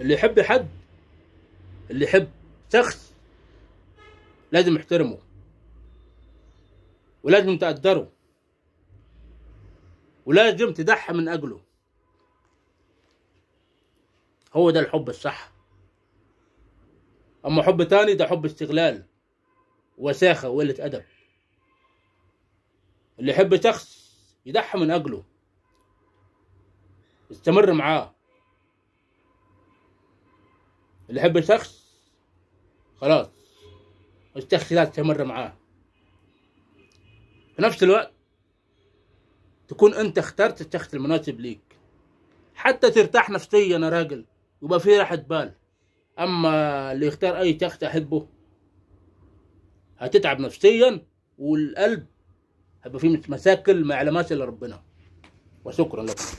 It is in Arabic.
اللي يحب حد اللي يحب شخص لازم يحترمه ولازم تقدره ولازم تضحي من أجله هو ده الحب الصح أما حب تاني ده حب استغلال وساخة وقلة أدب اللي يحب شخص يضحي من أجله استمر معاه اللي يحب الشخص خلاص الشخص لا تستمر معاه في نفس الوقت تكون انت اخترت الشخص المناسب ليك حتى ترتاح نفسيا يا راجل يبقى في راحة بال اما اللي يختار اي شخص احبه هتتعب نفسيا والقلب هيبقى فيه مشاكل ما يعلمهاش الا ربنا وشكرا لكم